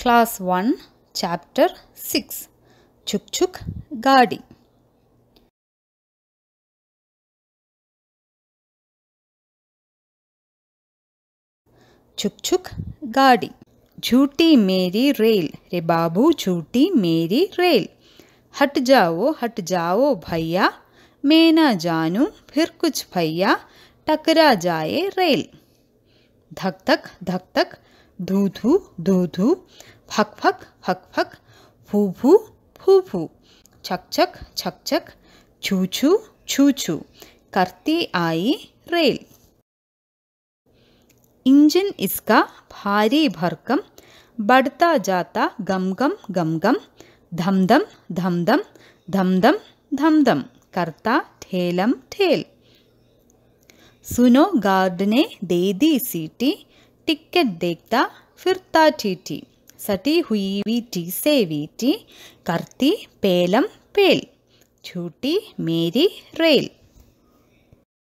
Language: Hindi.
Class 1, Chapter 6 Chuk Chuk Gadi. Chuk Chuk Gadi. झूठी मेरी रेल रे बाबू झूठी मेरी रेल हट जाओ हट जाओ भैया मैं ना जानू फिर कुछ भैया टकरा जाए रेल धक धक धक धक धू धू धू धू फक फक फक फक फू फू फू फू छक छक छक छक छू छू छू छू करती आई रेल इंजन इसका भारी भरकम बढ़ता जाता गम गम गम गम धम धम धम धम धम धम धम धम करता ठेलम ठेल सुनो गार्ड ने दे दी सीटी टिकट देखता फिरता चीटी सटी हुई वीटी से वीटी करती पेलम पेल छूटी मेरी रेल